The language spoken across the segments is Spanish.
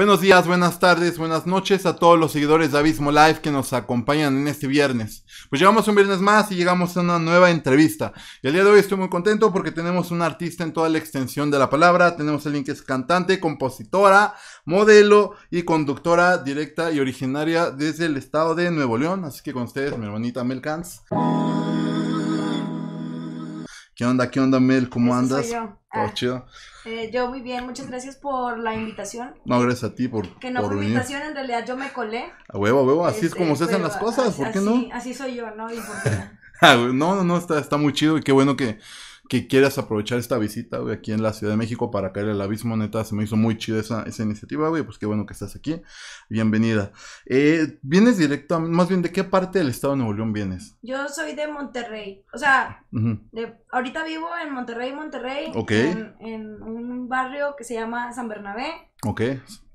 Buenos días, buenas tardes, buenas noches a todos los seguidores de Abismo Live que nos acompañan en este viernes. Pues llegamos un viernes más y llegamos a una nueva entrevista. Y el día de hoy estoy muy contento porque tenemos un artista en toda la extensión de la palabra. Tenemos a alguien que es cantante, compositora, modelo y conductora directa y originaria desde el estado de Nuevo León. Así que con ustedes, mi hermanita Melcans. ¿Qué onda? ¿Qué onda, Mel? ¿Cómo andas? Soy yo. Ah. chido. Eh, yo muy bien, muchas gracias por la invitación. No, gracias a ti por Que no por invitación, en realidad yo me colé. A huevo, a huevo, así es como se este, hacen las cosas, ¿por qué no? Así soy yo, ¿no? Ah, no, no, no, está, está muy chido y qué bueno que que quieras aprovechar esta visita, güey, aquí en la Ciudad de México para caer al abismo, neta, se me hizo muy chida esa, esa iniciativa, güey, pues qué bueno que estás aquí, bienvenida. Eh, ¿Vienes directo, más bien, de qué parte del estado de Nuevo León vienes? Yo soy de Monterrey, o sea, de, ahorita vivo en Monterrey, Monterrey, ok en, en, un barrio que se llama San Bernabé. Ok.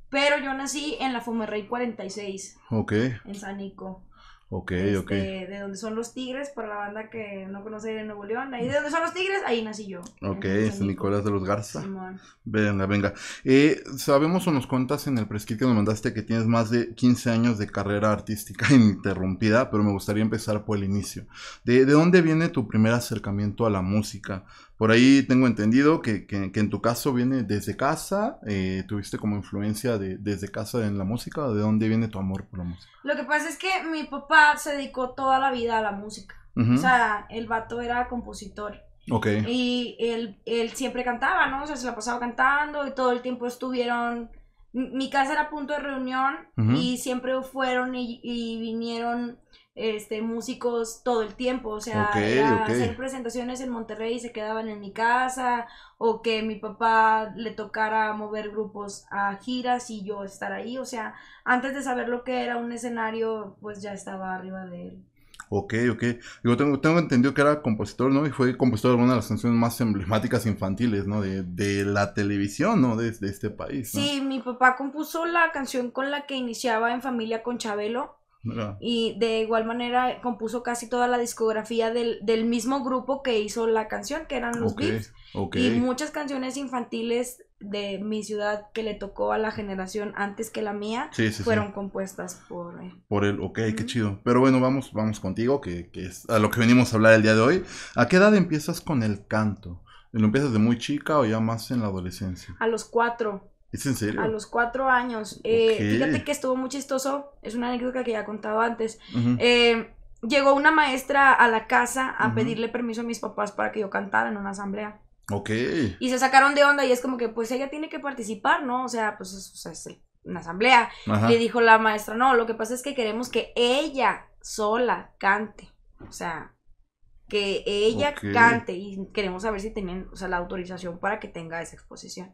Pero yo nací en la Fumerrey 46. Ok. En Sanico. Ok, ok. Este, de donde son los Tigres, para la banda que no conoce de Nuevo León. Ahí de donde son los Tigres, ahí nací yo. Ok, es Nicolás de los Garza. Venga, venga. Eh, sabemos o nos contas en el Presquit que nos mandaste que tienes más de 15 años de carrera artística ininterrumpida, pero me gustaría empezar por el inicio. ¿De, de dónde viene tu primer acercamiento a la música? Por ahí tengo entendido que, en tu caso viene desde casa, eh, tuviste como influencia de, desde casa en la música, ¿de dónde viene tu amor por la música? Lo que pasa es que mi papá se dedicó toda la vida a la música, o sea, el vato era compositor. Ok. Y él, siempre cantaba, ¿no? O sea, se la pasaba cantando y todo el tiempo estuvieron mi casa era punto de reunión y siempre fueron y, vinieron este, músicos todo el tiempo, o sea, hacer presentaciones en Monterrey y se quedaban en mi casa, o que mi papá le tocara mover grupos a giras y yo estar ahí, o sea, antes de saber lo que era un escenario, pues ya estaba arriba de él. Ok, ok. Yo tengo, tengo entendido que era compositor, ¿no? Y fue compositor de una de las canciones más emblemáticas infantiles, ¿no? De, la televisión, ¿no? De, este país. ¿no? Sí, mi papá compuso la canción con la que iniciaba en familia con Chabelo y de igual manera compuso casi toda la discografía del, mismo grupo que hizo la canción, que eran los Beats. Y muchas canciones infantiles de mi ciudad que le tocó a la generación antes que la mía fueron compuestas por él. Por él, ok, qué chido. Pero bueno, vamos, vamos contigo, que, que, es a lo que venimos a hablar el día de hoy. ¿A qué edad empiezas con el canto? ¿Lo empiezas de muy chica o ya más en la adolescencia? A los cuatro. ¿Es en serio? A los cuatro años. Eh, fíjate que estuvo muy chistoso. Es una anécdota que ya he contado antes. Eh, llegó una maestra a la casa a pedirle permiso a mis papás para que yo cantara en una asamblea. Ok. Y se sacaron de onda y es como que, pues ella tiene que participar, ¿no? O sea, pues es, es una asamblea. Le dijo la maestra, no, lo que pasa es que queremos que ella sola cante. O sea, que ella cante y queremos saber si tienen la autorización para que tenga esa exposición.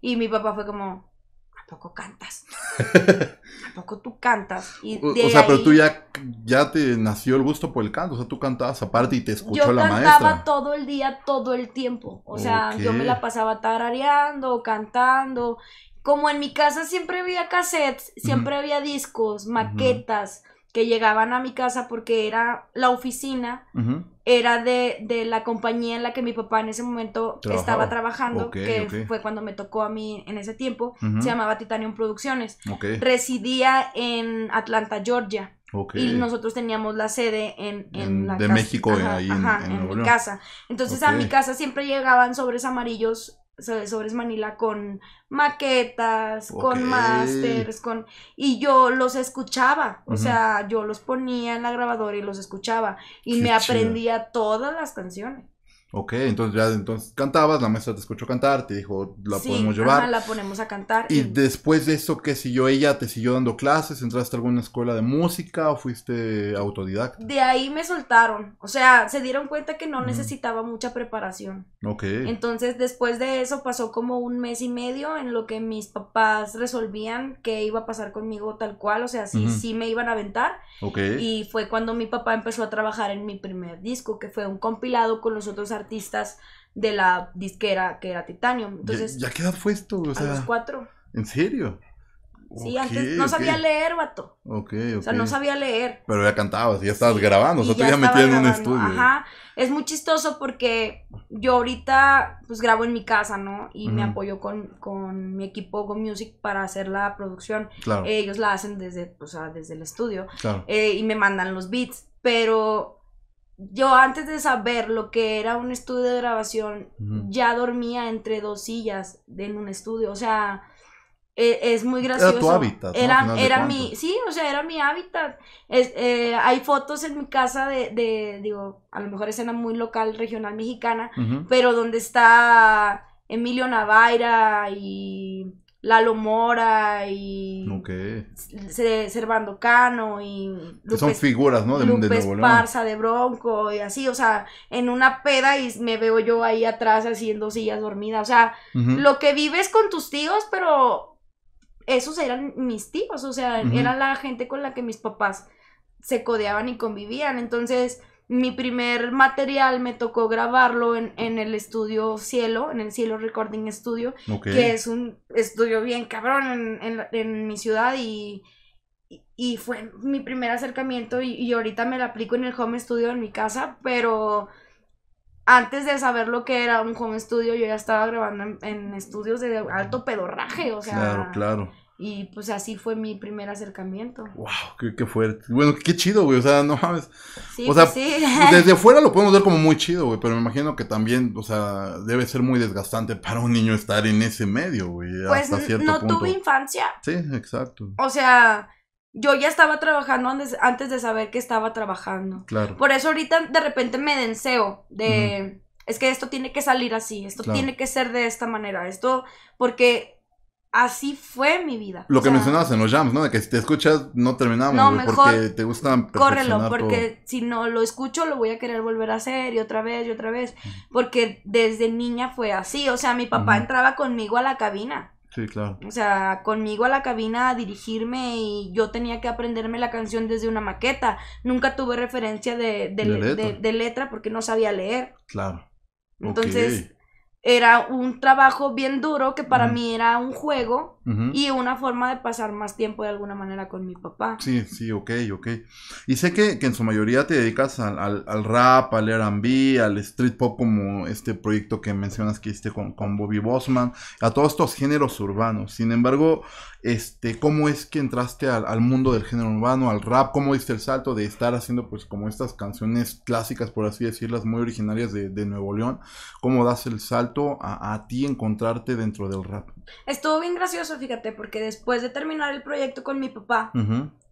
Y mi papá fue como, ¿a poco cantas? ¿A poco tú cantas? Y o, sea, pero tú ya, ya te nació el gusto por el canto, o sea, tú cantabas aparte y te escuchó la maestra. Yo cantaba todo el día, todo el tiempo, o sea, yo me la pasaba tarareando, cantando. Como en mi casa siempre había cassettes, siempre había discos, maquetas que llegaban a mi casa porque era la oficina, era de, la compañía en la que mi papá en ese momento estaba trabajando, que fue cuando me tocó a mí en ese tiempo, se llamaba Titanium Producciones. Residía en Atlanta, Georgia. Y nosotros teníamos la sede en, en, de México, ahí en, en mi casa. Entonces a mi casa siempre llegaban sobres amarillos sobres Manila con maquetas, con masters, con y yo los escuchaba, o sea, yo los ponía en la grabadora y los escuchaba y me aprendía todas las canciones. Ok, entonces ya entonces cantabas, la maestra te escuchó cantar, te dijo, la podemos llevar. la ponemos a cantar. Y, después de eso, ¿qué siguió ella? ¿Te siguió dando clases? ¿Entraste a alguna escuela de música o fuiste autodidacta? De ahí me soltaron. O sea, se dieron cuenta que no necesitaba mucha preparación. Ok. Entonces, después de eso, pasó como un mes y medio en lo que mis papás resolvían qué iba a pasar conmigo tal cual. O sea, sí, sí me iban a aventar. Ok. Y fue cuando mi papá empezó a trabajar en mi primer disco, que fue un compilado con los otros artistas artistas de la disquera que era Titanium. Entonces, ¿Ya, qué edad fue esto? a los cuatro. ¿En serio? Sí, antes no sabía leer, vato. Ok, ok. O sea, no sabía leer. Pero ya cantabas, ya estabas grabando, o sea, ya, metías en un estudio. Ajá. Es muy chistoso porque yo ahorita, pues grabo en mi casa, ¿no? Y me apoyo con, mi equipo Go Music para hacer la producción. Claro. ellos la hacen desde, o sea, desde el estudio. Claro. Eh, y me mandan los beats. Pero yo antes de saber lo que era un estudio de grabación, ya dormía entre dos sillas en un estudio. O sea, e, es, muy gracioso. Era tu hábitat. mi, sí, o sea, era mi hábitat. Eh, hay fotos en mi casa de, digo, a lo mejor escena muy local, regional mexicana, pero donde está Emilio Navaira y la Mora y okay. Servando Cano y son figuras, ¿no? De, Lupe de Esparza, de Bronco y así, o sea, en una peda y me veo yo ahí atrás haciendo sillas dormidas, o sea, lo que vives con tus tíos, pero esos eran mis tíos, o sea, era la gente con la que mis papás se codeaban y convivían, entonces mi primer material me tocó grabarlo en, en, el estudio Cielo, en el Cielo Recording Studio, que es un estudio bien cabrón en, mi ciudad y, fue mi primer acercamiento y, ahorita me lo aplico en el home studio en mi casa, pero antes de saber lo que era un home studio yo ya estaba grabando en, estudios de alto pedorraje, o sea... Claro, claro. Y pues así fue mi primer acercamiento. ¡Wow! ¡Qué, fuerte! Bueno, qué chido, güey. O sea, no mames. Sí, o pues, sea, sí. desde fuera lo podemos ver como muy chido, güey. Pero me imagino que también, o sea, debe ser muy desgastante para un niño estar en ese medio, güey. Pues hasta no tuve infancia. Sí, exacto. O sea, yo ya estaba trabajando antes, antes de saber que estaba trabajando. Claro. Por eso ahorita de repente me denseo de. Es que esto tiene que salir así, esto tiene que ser de esta manera, esto, porque así fue mi vida. Lo que mencionabas en los jams, ¿no? De que si te escuchas, no terminamos. No, mejor porque te gusta Córrelo, porque si no lo escucho, lo voy a querer volver a hacer y otra vez y otra vez. Porque desde niña fue así. O sea, mi papá entraba conmigo a la cabina. Sí, claro. O sea, conmigo a la cabina a dirigirme y yo tenía que aprenderme la canción desde una maqueta. Nunca tuve referencia de, de, letra. porque no sabía leer. Claro. Entonces, era un trabajo bien duro que para mí era un juego y una forma de pasar más tiempo de alguna manera con mi papá. Sí, sí, ok, ok. Y sé que, en su mayoría te dedicas al, rap, al RB, al street pop, como este proyecto que mencionas que hiciste con Bobby Bosman, a todos estos géneros urbanos. Sin embargo, este, cómo es que entraste al, mundo del género urbano, al rap, cómo diste el salto de estar haciendo pues como estas canciones clásicas, por así decirlas, muy originarias de, Nuevo León, cómo das el salto a, ti encontrarte dentro del rap. Estuvo bien gracioso, fíjate, porque después de terminar el proyecto con mi papá,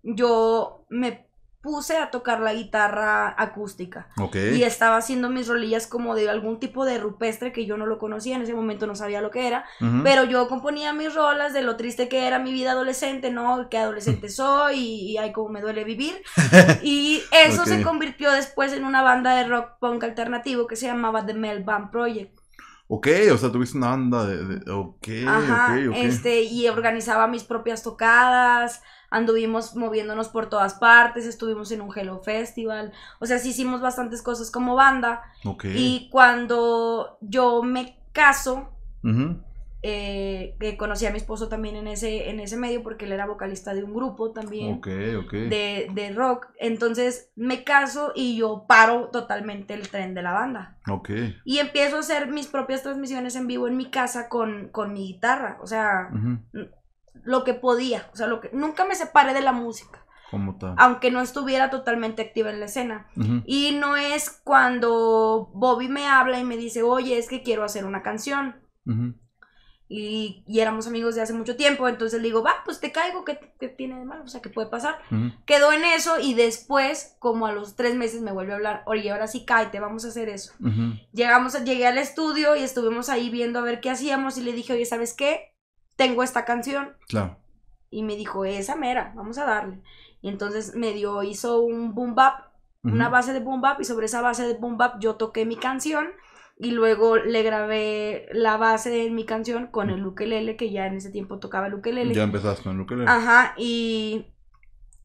yo me puse a tocar la guitarra acústica. ok Y estaba haciendo mis rolillas como de algún tipo de rupestre que yo no lo conocía, en ese momento no sabía lo que era, pero yo componía mis rolas de lo triste que era mi vida adolescente, ¿no? Que adolescente soy y, hay como me duele vivir. y eso se convirtió después en una banda de rock punk alternativo que se llamaba The Mel Band Project. Ok, o sea, tuviste una banda de... ok, Este, y organizaba mis propias tocadas anduvimos moviéndonos por todas partes, estuvimos en un Hello Festival, o sea, sí hicimos bastantes cosas como banda. Okay. Y cuando yo me caso, que eh, eh, conocí a mi esposo también en ese, en ese medio porque él era vocalista de un grupo también De, de, rock. Entonces me caso y yo paro totalmente el tren de la banda. Okay. Y empiezo a hacer mis propias transmisiones en vivo en mi casa con, mi guitarra. O sea, lo que podía, o sea, lo que nunca me separé de la música. Aunque no estuviera totalmente activa en la escena. Y no es cuando Bobby me habla y me dice, oye, es que quiero hacer una canción. y, éramos amigos de hace mucho tiempo, entonces le digo, va, pues te caigo, ¿qué, tiene de malo? O sea, ¿qué puede pasar? Quedó en eso y después, como a los tres meses, me vuelve a hablar, oye, ahora sí cállate, vamos a hacer eso. Llegamos, llegué al estudio y estuvimos ahí viendo a ver qué hacíamos y le dije, oye, ¿sabes qué? tengo esta canción. Claro. Y me dijo, esa mera, vamos a darle. Y entonces me dio, hizo un boom bap, una base de boom bap, y sobre esa base de boom bap yo toqué mi canción y luego le grabé la base de mi canción con el ukelele, que ya en ese tiempo tocaba el ukelele. Ya empezaste con el ukelele. Ajá, y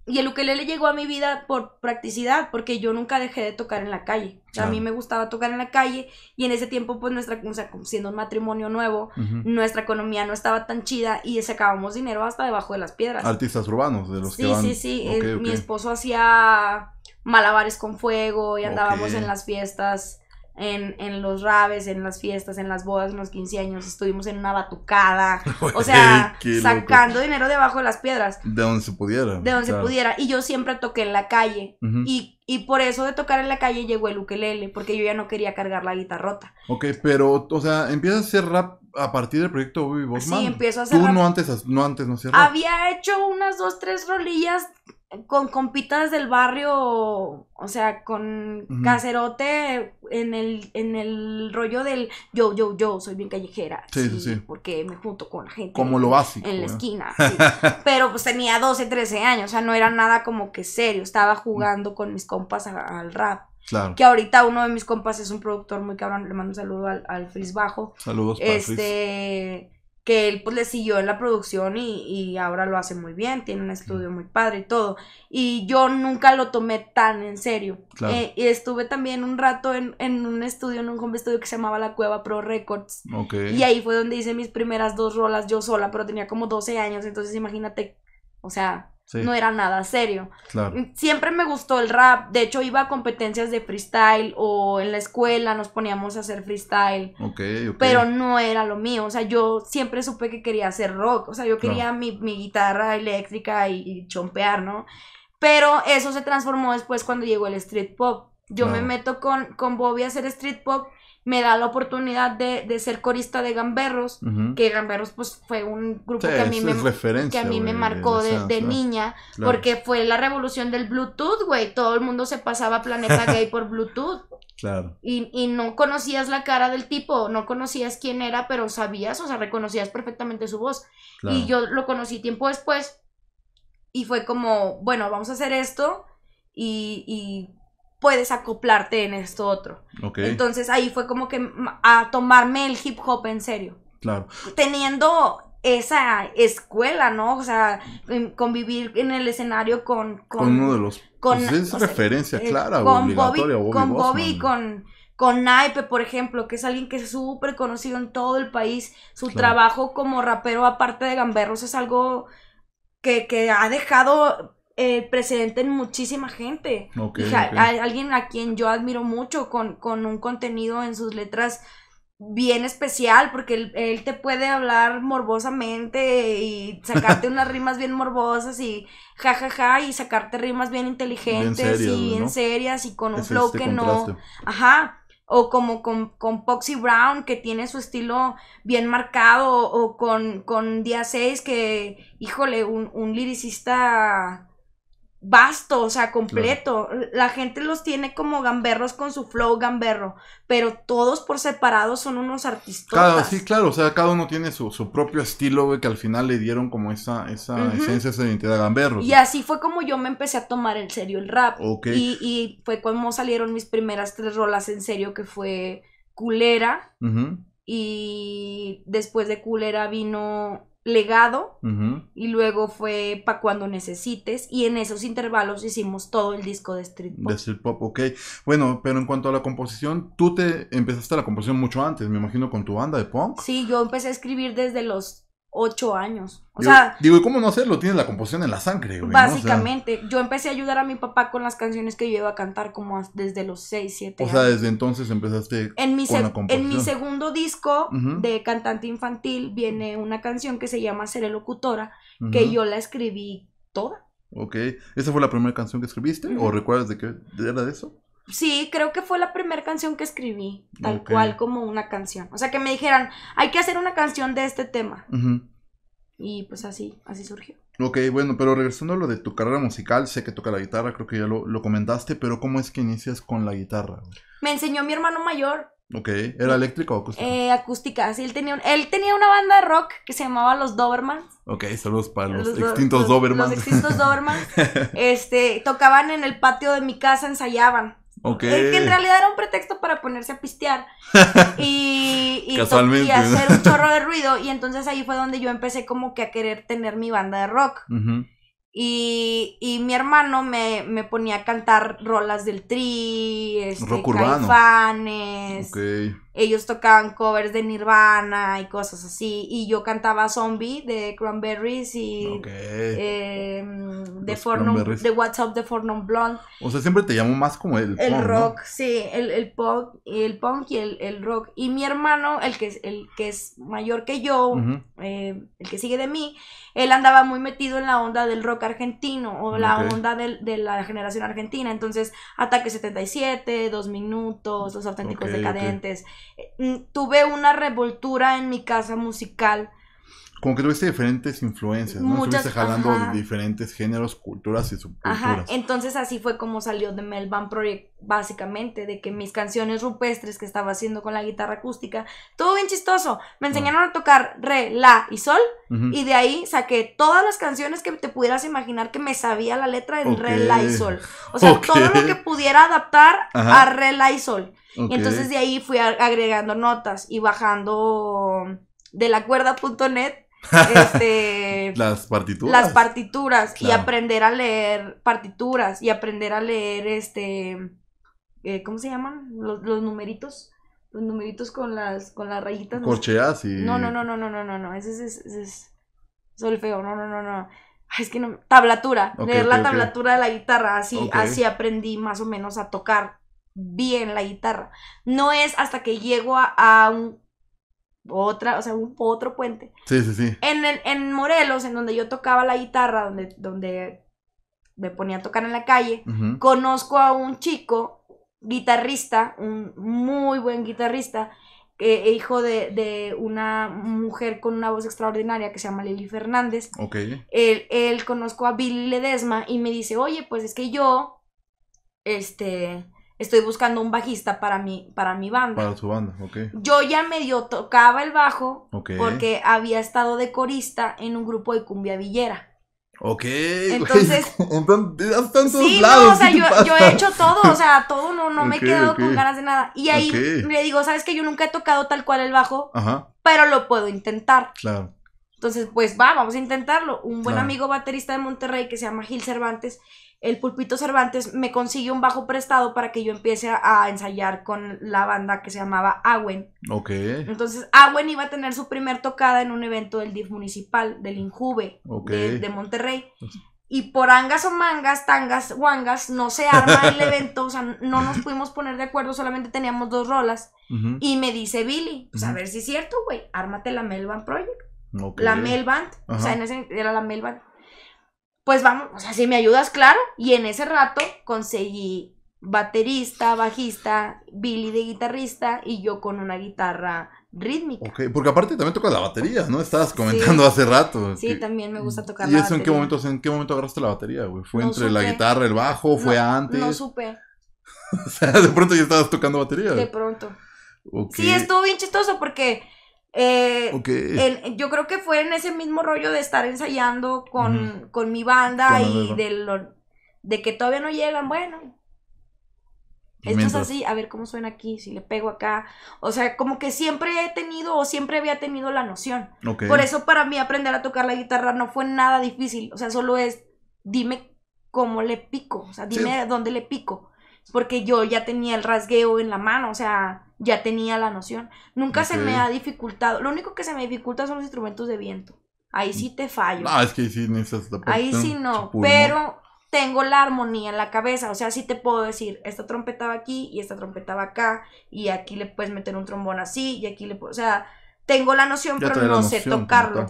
y el ukelele llegó a mi vida por practicidad, porque yo nunca dejé de tocar en la calle. a mí ah. me gustaba tocar en la calle y en ese tiempo, pues nuestra, o siendo un matrimonio nuevo, nuestra economía no estaba tan chida y sacábamos dinero hasta debajo de las piedras. Artistas urbanos, de los que van... Sí, sí, sí, Mi esposo hacía malabares con fuego y andábamos en las fiestas en, los raves, en las fiestas, en las bodas, en los 15 años, estuvimos en una batucada, o sea, sacando dinero debajo de las piedras. De donde se pudiera. De donde se pudiera. Y yo siempre toqué en la calle. y, y, por eso de tocar en la calle llegó el ukelele, porque yo ya no quería cargar la guitarrota. Ok, pero, o sea, empiezas a hacer rap a partir del proyecto Bobby Bosman. Sí, empiezo a hacer Tú no antes, no antes no Había hecho unas dos, tres rolillas con compitas del barrio, o sea, con caserote cacerote en el, en el rollo del yo, yo, yo, soy bien callejera. Sí, sí, sí. Porque me junto con la gente. Como lo básico. En la esquina. Pero pues tenía 12, 13 años, o sea, no era nada como que serio. Estaba jugando con mis compas al rap. Claro. Que ahorita uno de mis compas es un productor muy cabrón, le mando un saludo al, al Fris Bajo. Saludos, para Este que él pues le siguió en la producción y, ahora lo hace muy bien, tiene un estudio muy padre y todo. Y yo nunca lo tomé tan en serio. Eh, y estuve también un rato en, un estudio, en un home studio que se llamaba La Cueva Pro Records. Okay. Y ahí fue donde hice mis primeras dos rolas yo sola, pero tenía como 12 años, entonces imagínate, o sea, no era nada serio. Mm, siempre me gustó el rap. De hecho, iba a competencias de freestyle o en la escuela nos poníamos a hacer freestyle. Pero no era lo mío. O sea, yo siempre supe que quería hacer rock. O sea, yo quería mi, guitarra eléctrica y, chompear, ¿no? Pero eso se transformó después cuando llegó el street pop. Yo me meto con, con Bobby a hacer street pop me da la oportunidad de, ser corista de Gamberros, que Gamberros pues fue un grupo que, a mí me, que a mí me marcó de, niña, porque fue la revolución del Bluetooth, güey, todo el mundo se pasaba Planeta Gay por Bluetooth. Claro. Y, no conocías la cara del tipo, no conocías quién era, pero sabías, o sea, reconocías perfectamente su voz. Y yo lo conocí tiempo después y fue como, bueno, vamos a hacer esto y, y puedes acoplarte en esto otro. Entonces ahí fue como que a tomarme el hip hop en serio. Claro. Teniendo esa escuela, ¿no? O sea, convivir en el escenario con... Con, uno de los... Con, pues, referencia eh, claro, con obligatoria, Con Bobby con con por ejemplo, que es alguien que es súper conocido en todo el país. Su trabajo como rapero, aparte de Gamberros, es algo que, que ha dejado el eh, en muchísima gente. alguien a quien yo admiro mucho con, un contenido en sus letras bien especial, porque él, te puede hablar morbosamente y sacarte unas rimas bien morbosas y jajaja y sacarte rimas bien inteligentes y bien serias y con un flow este que no... Ajá. O como con, con, Poxy Brown, que tiene su estilo bien marcado, o, con, con Día 6, que, híjole, un, un liricista Basto, o sea, completo. La gente los tiene como gamberros con su flow gamberro, pero todos por separado son unos artistas. Claro, sí, claro, o sea, cada uno tiene su, propio estilo, güey, que al final le dieron como esa, esa esencia, esa identidad gamberro. Y así fue como yo me empecé a tomar en serio el rap. Ok. Y, fue como salieron mis primeras tres rolas en serio, que fue Culera. Y después de Culera vino legado y luego fue Pa' cuando necesites y en esos intervalos hicimos todo el disco de street pop. De street pop, ok. Bueno, pero en cuanto a la composición, tú te empezaste la composición mucho antes, me imagino, con tu banda de punk. Sí, yo empecé a escribir desde los ocho años. O sea. Digo, ¿y cómo no hacerlo? Tienes la composición en la sangre, güey. Básicamente. yo empecé a ayudar a mi papá con las canciones que yo iba a cantar como desde los seis, siete años. O sea, desde entonces empezaste en mi En mi segundo disco de cantante infantil viene una canción que se llama el Locutora, que yo la escribí toda. Ok. ¿Esa fue la primera canción que escribiste? ¿O recuerdas de qué era de eso? Sí, creo que fue la primera canción que escribí, tal cual como una canción. O sea, que me dijeran, hay que hacer una canción de este tema. Y pues así, así surgió. Ok, bueno, pero regresando a lo de tu carrera musical, sé que toca la guitarra, creo que ya lo, comentaste, pero ¿cómo es que inicias con la guitarra? Me enseñó mi hermano mayor. Ok, ¿era eléctrica o acústica? Eh, acústica, sí, él tenía, él tenía una banda de rock que se llamaba Los Dobermans. Ok, saludos para los, extintos Dobermans. Los, los extintos Dobermans. este, tocaban en el patio de mi casa, ensayaban que en realidad era un pretexto para ponerse a pistear y, y, Casualmente, y hacer un chorro de ruido. Y entonces ahí fue donde yo empecé como que a querer tener mi banda de rock. y, mi hermano me, me, ponía a cantar rolas del tri, este, rock caifanes ellos tocaban covers de Nirvana y cosas así. Y yo cantaba Zombie de Cranberries y em, de, de What's Up de Fornum Blonde. O sea, siempre te llamo más como el, el rock. Sí, el, el, pop, el punk y el, el, rock. Y mi hermano, el que, el que es mayor que yo, eh, el que sigue de mí, él andaba muy metido en la onda del rock argentino o la onda de la generación argentina. Entonces, Ataque 77, Dos Minutos, Los Auténticos Decadentes. Mm, tuve una revoltura en mi casa musical. Como que tuviste diferentes influencias, ¿no? Muchas, Estuviste jalando diferentes géneros, culturas y subculturas. Ajá, entonces así fue como salió The Melbourne Project, básicamente, de que mis canciones rupestres que estaba haciendo con la guitarra acústica, todo bien chistoso. Me enseñaron ah. a tocar re, la y sol, y de ahí saqué todas las canciones que te pudieras imaginar que me sabía la letra en re, la y sol. O sea, todo lo que pudiera adaptar a re, la y sol entonces de ahí fui agregando notas y bajando de la cuerda.net este, las partituras. Las partituras y aprender a leer partituras y aprender a leer este, eh, ¿cómo se llaman? Los, numeritos. Los numeritos con las, con las rayitas. Corcheas y... No, no, no, no, no, no, no, no, ese es, ese, es solfeo, no, no, no, no. es que no, tablatura, leer la tablatura de la guitarra, así, así aprendí más o menos a tocar bien la guitarra. No es hasta que llego a, un otra, o sea, otro puente. Sí, sí, sí. En, en Morelos, en donde yo tocaba la guitarra, donde, donde me ponía a tocar en la calle, conozco a un chico guitarrista, un muy buen guitarrista, e hijo de, de, una mujer con una voz extraordinaria que se llama Lili Fernández. Ok. Él, él conozco a Billy Ledesma y me dice, oye, pues es que yo, este, Estoy buscando un bajista para mi, para mi banda. Para tu banda, ok. Yo ya medio tocaba el bajo porque había estado de corista en un grupo de cumbia villera. Ok, entonces, entonces hasta todos sí, o sea, yo, he hecho todo, o sea, todo, no, me he quedado con ganas de nada. Y ahí le digo, sabes que yo nunca he tocado tal cual el bajo, pero lo puedo intentar. Claro. Entonces, pues va, vamos a intentarlo. Un buen amigo baterista de Monterrey que se llama Gil Cervantes, el Pulpito Cervantes me consigue un bajo prestado para que yo empiece a, ensayar con la banda que se llamaba Awen. Ok. Entonces, Awen iba a tener su primer tocada en un evento del DIF municipal, del Injuve, de, Monterrey. Y por angas o mangas, tangas, wangas no se arma el evento, o sea, no nos pudimos poner de acuerdo, solamente teníamos dos rolas. Y me dice Billy, pues a ver si es cierto, güey, ármate la Melvan Project. La Melvan, o sea, en ese, era la Melvan pues vamos, o sea, si me ayudas, claro. Y en ese rato conseguí baterista, bajista, Billy de guitarrista y yo con una guitarra rítmica. Ok, porque aparte también tocas la batería, ¿no? Estabas comentando hace rato. Sí, también me gusta tocar la batería. en qué momento, en qué momento agarraste la batería, güey? ¿Fue entre la guitarra, el bajo? ¿Fue antes? No supe. o sea, de pronto ya estabas tocando batería. De pronto. Sí, estuvo bien chistoso porque eh, yo creo que fue en ese mismo rollo de estar ensayando con, mi banda y de, que todavía no llegan, bueno. esto es así, a ver cómo suena aquí, si le pego acá. O sea, como que siempre he tenido o siempre había tenido la noción. Por eso para mí aprender a tocar la guitarra no fue nada difícil. O sea, solo es dime cómo le pico, o sea, dime dónde le pico porque yo ya tenía el rasgueo en la mano, o sea, ya tenía la noción. Nunca se me ha dificultado. Lo único que se me dificulta son los instrumentos de viento. Ahí sí te fallo. Ah, es que ahí sí necesitas Ahí sí no, pero tengo la armonía en la cabeza. O sea, sí te puedo decir, esta trompeta va aquí y esta trompeta va acá. Y aquí le puedes meter un trombón así y aquí le puedo. O sea, tengo la noción, pero no sé tocarlo.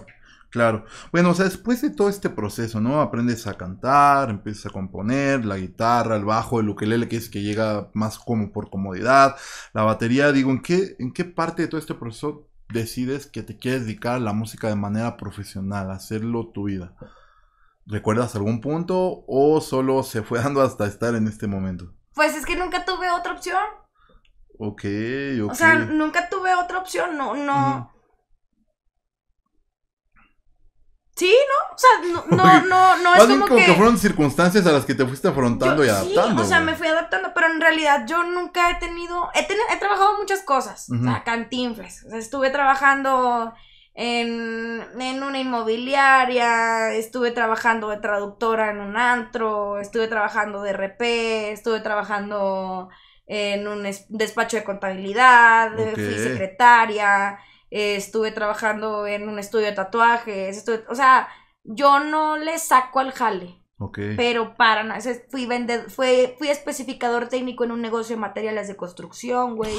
Claro. Bueno, o sea, después de todo este proceso, ¿no? Aprendes a cantar, empiezas a componer, la guitarra, el bajo, el ukelele, que es que llega más como por comodidad, la batería. Digo, ¿en qué, en qué parte de todo este proceso decides que te quieres dedicar a la música de manera profesional, hacerlo tu vida? ¿Recuerdas algún punto o solo se fue dando hasta estar en este momento? Pues es que nunca tuve otra opción. Ok, ok. O sea, nunca tuve otra opción, no, no. Sí, ¿no? O sea, no, no, no, es como, que... fueron circunstancias a las que te fuiste afrontando y adaptando. Sí, o sea, me fui adaptando, pero en realidad yo nunca he tenido... He, trabajado muchas cosas, o sea, cantinfles. O sea, estuve trabajando en, en una inmobiliaria, estuve trabajando de traductora en un antro, estuve trabajando de RP, estuve trabajando en un despacho de contabilidad, fui secretaria... Eh, estuve trabajando en un estudio de tatuajes, o sea, yo no le saco al jale. Pero para nada, fui, vendedor, fui, especificador técnico en un negocio de materiales de construcción, güey.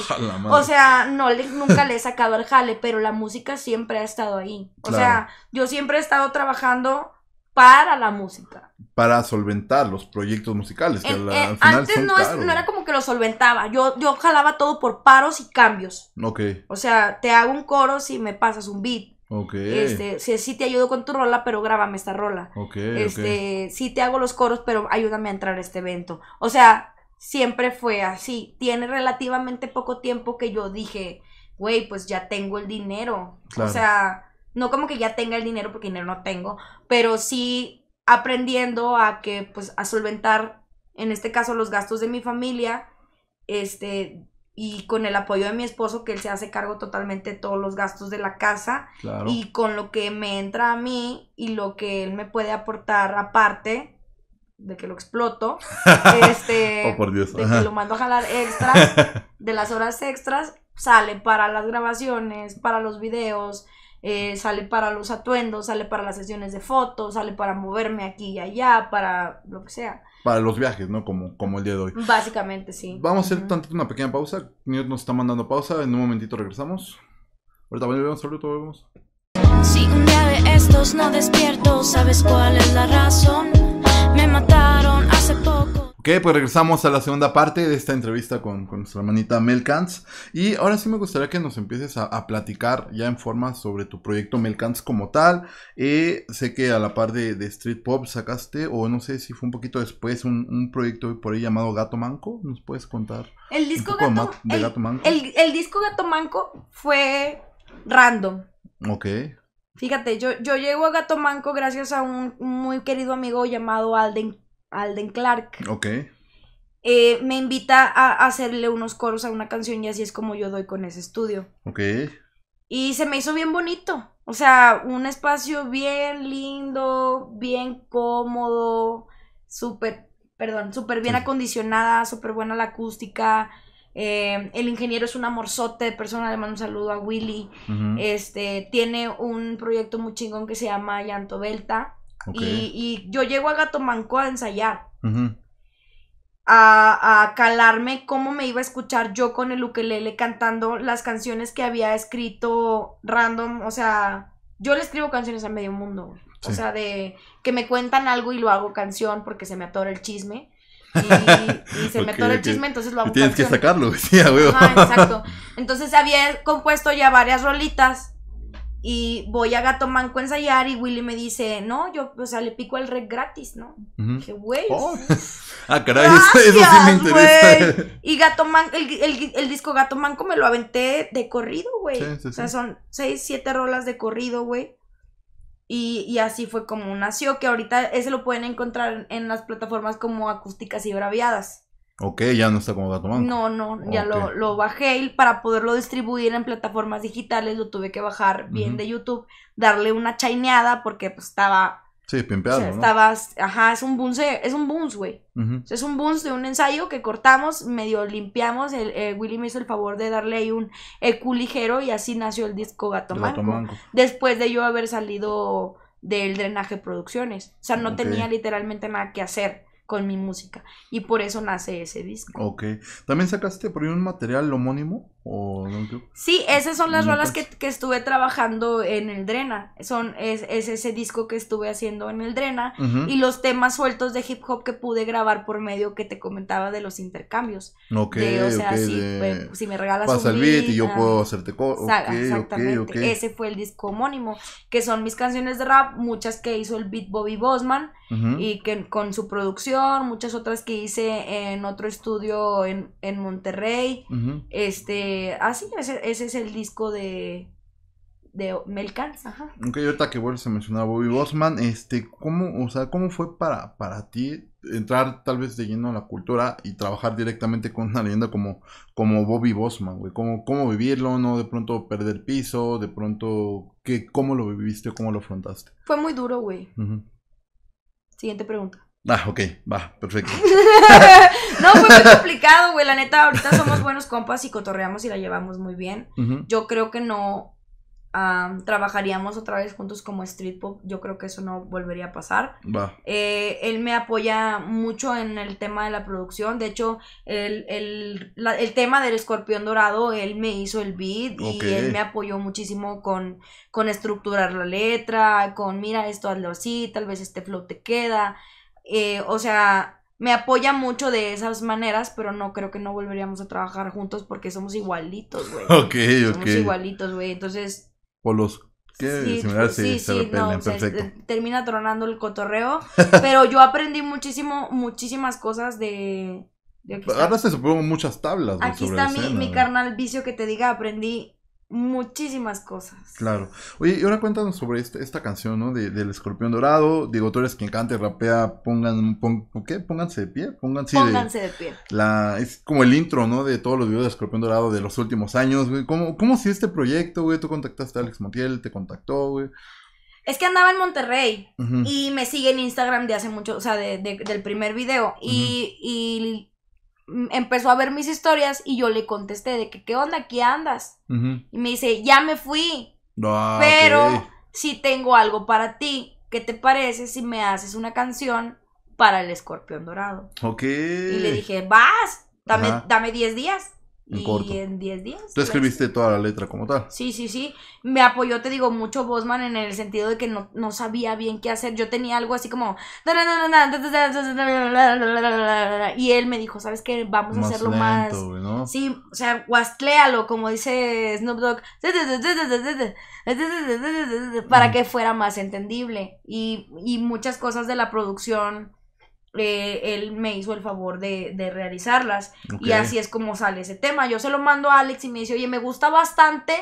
O sea, no le, nunca le he sacado al jale, pero la música siempre ha estado ahí. O sea, yo siempre he estado trabajando para la música. Para solventar los proyectos musicales. Que antes no, es, no, era como que lo solventaba. Yo, yo jalaba todo por paros y cambios. Ok. O sea, te hago un coro si me pasas un beat. Ok. Este, si, si te ayudo con tu rola, pero grábame esta rola. Ok. Este, si te hago los coros, pero ayúdame a entrar a este evento. O sea, siempre fue así. Tiene relativamente poco tiempo que yo dije, güey, pues ya tengo el dinero. O sea no como que ya tenga el dinero, porque dinero no tengo, pero sí aprendiendo a que, pues, a solventar, en este caso, los gastos de mi familia, este, y con el apoyo de mi esposo, que él se hace cargo totalmente de todos los gastos de la casa, y con lo que me entra a mí y lo que él me puede aportar aparte, de que lo exploto, este, oh, de que lo mando a jalar extra, de las horas extras, sale para las grabaciones, para los videos, eh, sale para los atuendos, sale para las sesiones de fotos, sale para moverme aquí y allá, para lo que sea. Para los viajes, ¿no? Como, como el día de hoy. Básicamente, sí. Vamos a hacer una pequeña pausa. Newt nos está mandando pausa. En un momentito regresamos. Ahorita venimos, ahorita volvemos. Si un estos no despierto, ¿sabes cuál es la razón? Me mataron hace poco. Ok, pues regresamos a la segunda parte de esta entrevista con, nuestra hermanita Melkans Y ahora sí me gustaría que nos empieces a, platicar ya en forma sobre tu proyecto Melkans como tal. Eh, sé que a la par de, Street Pop sacaste, o no sé si fue un poquito después, un, proyecto por ahí llamado Gato Manco. ¿Nos puedes contar? El disco Gato, Gato Manco. El, disco Gato Manco fue random. Ok. Fíjate, yo, yo llego a Gato Manco gracias a un muy querido amigo llamado Alden Alden Clark. Ok. Eh, me invita a hacerle unos coros a una canción y así es como yo doy con ese estudio. Ok. Y se me hizo bien bonito. O sea, un espacio bien lindo, bien cómodo, súper, perdón, súper bien acondicionada, súper buena la acústica. Eh, el ingeniero es un amorzote de persona, le mando un saludo a Willy. Este tiene un proyecto muy chingón que se llama Llanto Belta. Y, yo llego a Gatomanco a ensayar. a, calarme cómo me iba a escuchar yo con el ukelele cantando las canciones que había escrito random. O sea, yo le escribo canciones a medio mundo. O sea, de que me cuentan algo y lo hago canción porque se me atora el chisme. Y, se me atora el chisme, entonces lo hago. tienes que sacarlo, exacto. Entonces había compuesto ya varias rolitas y voy a Gato Manco a ensayar y Willy me dice, no, yo, o sea, le pico el red gratis, ¿no? Qué güey. Oh. ah, caray, eso, me interesa. Y Gato Manco, el, disco Gato Manco me lo aventé de corrido, güey. o sea, son seis, siete rolas de corrido, güey. Y, y, así fue como nació, que ahorita ese lo pueden encontrar en las plataformas como acústicas y braviadas. Ok, ya no está como Gato banco. No, no, ya lo, bajé y para poderlo distribuir en plataformas digitales lo tuve que bajar bien de YouTube, darle una chaineada porque pues, estaba... Sí, pimpeado, ¿no? Estabas, ajá, es un bunce, es un buns, güey. es un buns de un ensayo que cortamos, medio limpiamos, el, eh, Willy me hizo el favor de darle un EQ ligero y así nació el disco Gato Manco. Después de yo haber salido del drenaje producciones. O sea, no tenía literalmente nada que hacer con mi música. Y por eso nace ese disco. Ok. ¿También sacaste por ahí un material homónimo? O... Sí, esas son las rolas que, estuve trabajando en el Drena. Son, es, ese disco que estuve haciendo en el Drena. Y los temas sueltos de hip hop que pude grabar por medio que te comentaba de los intercambios. No o sea, si, si, me regalas Pasa el beat, y yo puedo hacerte cosas. Ah, exactamente. ese fue el disco homónimo. Que son mis canciones de rap, muchas que hizo el beat Bobby Bosman y que con su producción, muchas otras que hice en otro estudio en, Monterrey. Este, ah, ese, ese es el disco de, de Melcans, ajá. Ok, ahorita que vuelves a mencionar a Bobby Bosman, este, ¿cómo, o sea, cómo fue para, para ti entrar tal vez de lleno a la cultura y trabajar directamente con una leyenda como, como Bobby Bosman, güey? ¿Cómo, vivirlo, no? De pronto perder piso, de pronto, ¿qué, ¿cómo lo viviste, cómo lo afrontaste? Fue muy duro, güey. Siguiente pregunta. Ah, ok, va, perfecto. no, fue pues muy complicado, güey. La neta, ahorita somos buenos compas y cotorreamos y la llevamos muy bien. Yo creo que no, trabajaríamos otra vez juntos como Street Pop. Yo creo que eso no volvería a pasar. Eh, él me apoya mucho en el tema de la producción. De hecho, el, tema del escorpión dorado, él me hizo el beat y él me apoyó muchísimo con, con estructurar la letra, con mira esto, hazlo así, tal vez este flow te queda. Eh, o sea, me apoya mucho de esas maneras, pero no creo que no volveríamos a trabajar juntos porque somos igualitos, güey. Ok, Somos igualitos, güey. Entonces, los que se sí perfecto. Eh, termina tronando el cotorreo, pero yo aprendí muchísimo, muchísimas cosas de... aquí Ahora se supongo muchas tablas. Aquí está mi carnal vicio que te diga, aprendí muchísimas cosas. Claro. Oye, y ahora cuéntanos sobre este, esta, canción, ¿no? De, del escorpión dorado. Digo, tú eres quien cante, rapea, pongan, un ¿qué? Pónganse de pie. Pónganse, de, pie. La, es como el intro, ¿no? De todos los videos de escorpión dorado de los últimos años, güey. ¿Cómo, cómo si este proyecto, güey? Tú contactaste a Alex Montiel, te contactó, güey. Es que andaba en Monterrey y me sigue en Instagram de hace mucho, o sea, de, del primer video. y, y Mm, empezó a ver mis historias y yo le contesté de que, ¿qué onda? ¿Qué andas? Y me dice, ya me fui. Ah, pero si tengo algo para ti, ¿qué te parece si me haces una canción para el escorpión dorado? Ok. Y le dije, vas, dame, dame 10 días. En y en 10 días. Tú escribiste toda la letra como tal. Sí, sí, sí. Me apoyó, te digo, mucho Bosman en el sentido de que no, no sabía bien qué hacer. Yo tenía algo así como... Y él me dijo, ¿sabes qué? Vamos a hacerlo más... ¿no? Sí, o sea, guastléalo, como dice Snoop Dogg. Para que fuera más entendible. Y, y muchas cosas de la producción eh, él me hizo el favor de, realizarlas. Y así es como sale ese tema. Yo se lo mando a Alex y me dice, oye, me gusta bastante,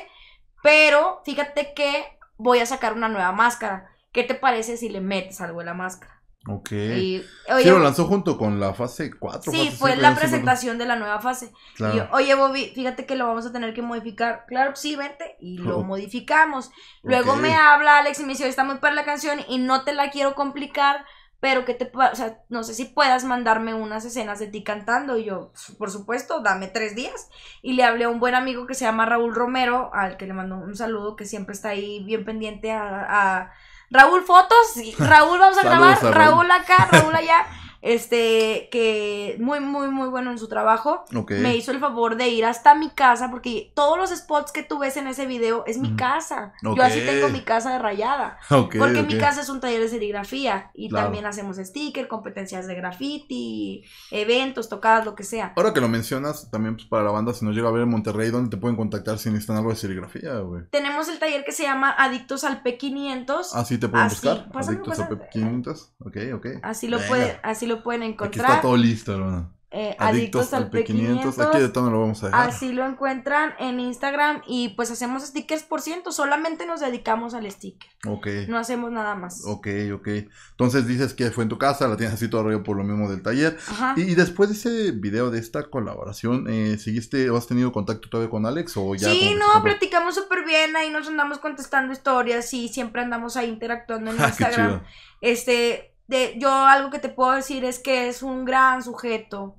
pero fíjate que voy a sacar una nueva máscara. ¿Qué te parece si le metes algo en la máscara? Ok. Y, lo lanzó junto con la fase 4. Sí, fue la presentación de la nueva fase. Y oye, Bobby, fíjate que lo vamos a tener que modificar. Claro, sí, vente. Y lo modificamos. Luego me habla Alex y me dice, está muy para la canción y no te la quiero complicar pero que te, o sea, no sé si puedas mandarme unas escenas de ti cantando. Y yo, pues, por supuesto, dame tres días. Y le hablé a un buen amigo que se llama Raúl Romero, al que le mando un saludo, que siempre está ahí bien pendiente a... Raúl, fotos, Raúl, vamos a grabar, Raúl acá, Raúl allá. este, que muy, muy, muy bueno en su trabajo, me hizo el favor de ir hasta mi casa, porque todos los spots que tú ves en ese video es mi casa. Yo así tengo mi casa de rayada. porque mi casa es un taller de serigrafía y también hacemos stickers, competencias de graffiti, eventos, tocadas, lo que sea. Ahora que lo mencionas, también pues, para la banda, si nos llega a ver en Monterrey, donde te pueden contactar si necesitan algo de serigrafía, Tenemos el taller que se llama Adictos al P500. Así ah, te pueden ah, buscar. Adictos al P500. Ok, ok. Así lo, puede, pueden encontrar. está todo listo, hermano. Eh, adictos, al P500. vamos Así lo encuentran en Instagram y pues hacemos stickers por ciento. Solamente nos dedicamos al sticker. Ok. No hacemos nada más. Ok, ok. Entonces dices que fue en tu casa, la tienes así todo rollo por lo mismo del taller. Y, después de ese video, de esta colaboración, eh, ¿seguiste o has tenido contacto todavía con Alex o ya? Sí, no, platicamos súper bien. Ahí nos andamos contestando historias y siempre andamos ahí interactuando en ah, Instagram. este de, yo algo que te puedo decir es que es un gran sujeto,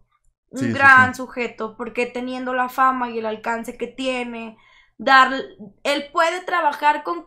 un gran sujeto, porque teniendo la fama y el alcance que tiene, dar, él puede trabajar con,